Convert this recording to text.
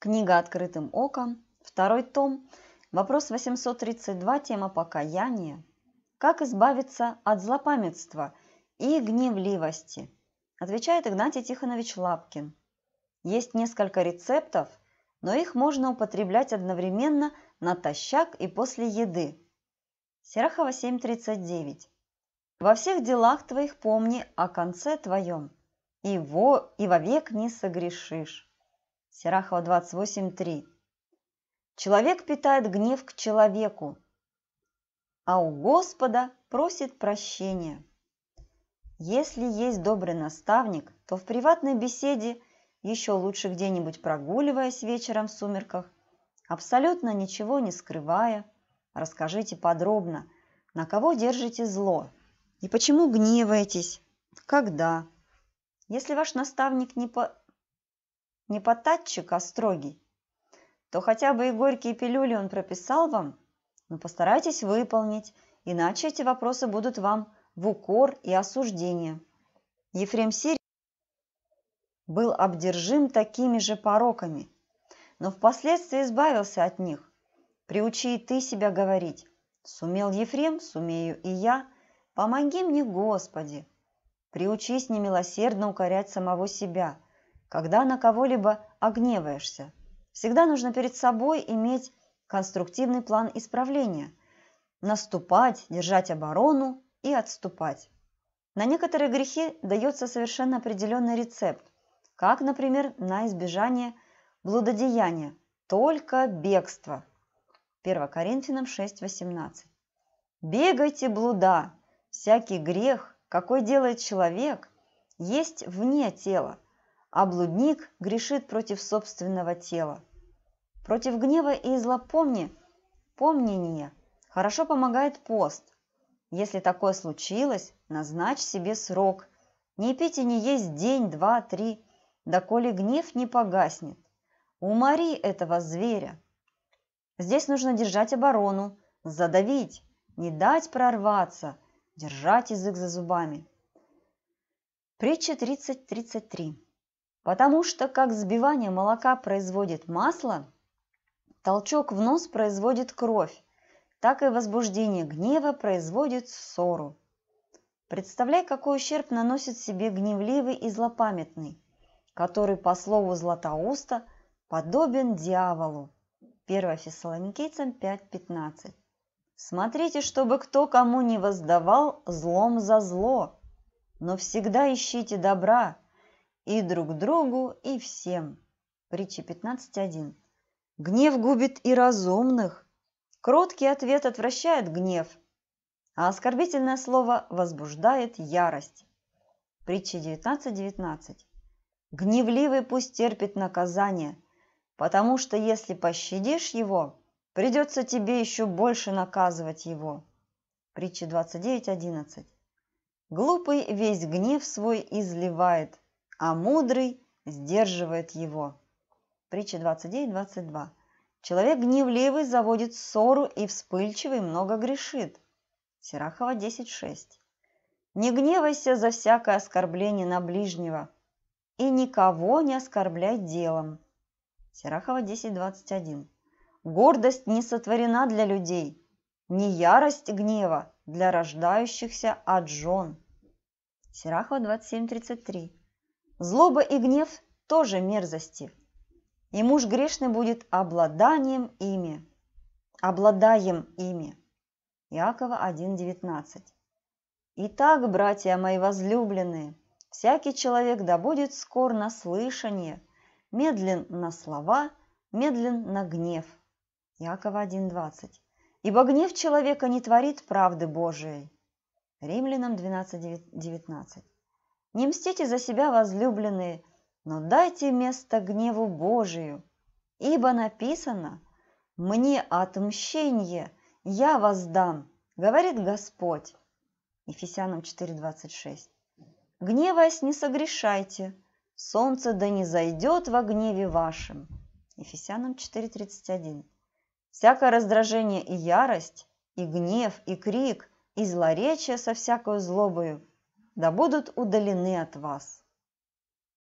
Книга «Открытым оком», второй том, вопрос 832, тема «Покаяние». Как избавиться от злопамятства и гневливости? Отвечает Игнатий Тихонович Лапкин. Есть несколько рецептов, но их можно употреблять одновременно натощак и после еды. Серахова 7.39. Во всех делах твоих помни о конце твоем, и, во, и вовек не согрешишь. Серахова 28.3. Человек питает гнев к человеку, а у Господа просит прощения. Если есть добрый наставник, то в приватной беседе, еще лучше где-нибудь прогуливаясь вечером в сумерках, абсолютно ничего не скрывая, расскажите подробно, на кого держите зло и почему гневаетесь, когда. Если ваш наставник не, по не подтатчик, а строгий, то хотя бы и горькие пилюли он прописал вам, но постарайтесь выполнить, иначе эти вопросы будут вам в укор и осуждение. Ефрем Сирий был обдержим такими же пороками, но впоследствии избавился от них. Приучи и ты себя говорить. Сумел Ефрем, сумею и я. Помоги мне, Господи. Приучись немилосердно укорять самого себя – когда на кого-либо огневаешься. Всегда нужно перед собой иметь конструктивный план исправления, наступать, держать оборону и отступать. На некоторые грехи дается совершенно определенный рецепт, как, например, на избежание блудодеяния, только бегство. 1 Коринфянам 6:18. Бегайте блуда, всякий грех, какой делает человек, есть вне тела – а блудник грешит против собственного тела. Против гнева и злопомни, помнение хорошо помогает пост. Если такое случилось, назначь себе срок. Не пить и не есть день, два, три, доколе гнев не погаснет. Умори этого зверя. Здесь нужно держать оборону, задавить, не дать прорваться, держать язык за зубами. Притча 30.33 Потому что как сбивание молока производит масло, толчок в нос производит кровь, так и возбуждение гнева производит ссору. Представляй, какой ущерб наносит себе гневливый и злопамятный, который, по слову Златоуста, подобен дьяволу. 1 Фессалоникийцам 5.15. Смотрите, чтобы кто кому не воздавал злом за зло, но всегда ищите добра – и друг другу, и всем. Притча 15.1. Гнев губит и разумных. Кроткий ответ отвращает гнев, а оскорбительное слово возбуждает ярость. Притча 19.19. 19. Гневливый пусть терпит наказание, потому что если пощадишь его, придется тебе еще больше наказывать его. Притча 29.11. Глупый весь гнев свой изливает – а мудрый сдерживает его. Притча 29.22. Человек гневливый заводит ссору и вспыльчивый много грешит. Сирахова 10.6. Не гневайся за всякое оскорбление на ближнего и никого не оскорбляй делом. Сирахова 10.21. Гордость не сотворена для людей, не ярость гнева для рождающихся от жен. Сирахова 27.33. Злоба и гнев тоже мерзости. И муж грешный будет обладанием ими. Обладаем ими. Иакова 1.19. Итак, братья мои возлюбленные, всякий человек да будет скор на слышание, медлен на слова, медлен на гнев. Иакова 1.20. Ибо гнев человека не творит правды Божией. Римлянам 12.19. Не мстите за себя, возлюбленные, но дайте место гневу Божию, ибо написано «Мне отмщение я воздам», говорит Господь. Ефесянам 4.26. «Гневаясь не согрешайте, солнце да не зайдет во гневе вашем». Ефесянам 4.31. «Всякое раздражение и ярость, и гнев, и крик, и злоречие со всякою злобою – да будут удалены от вас.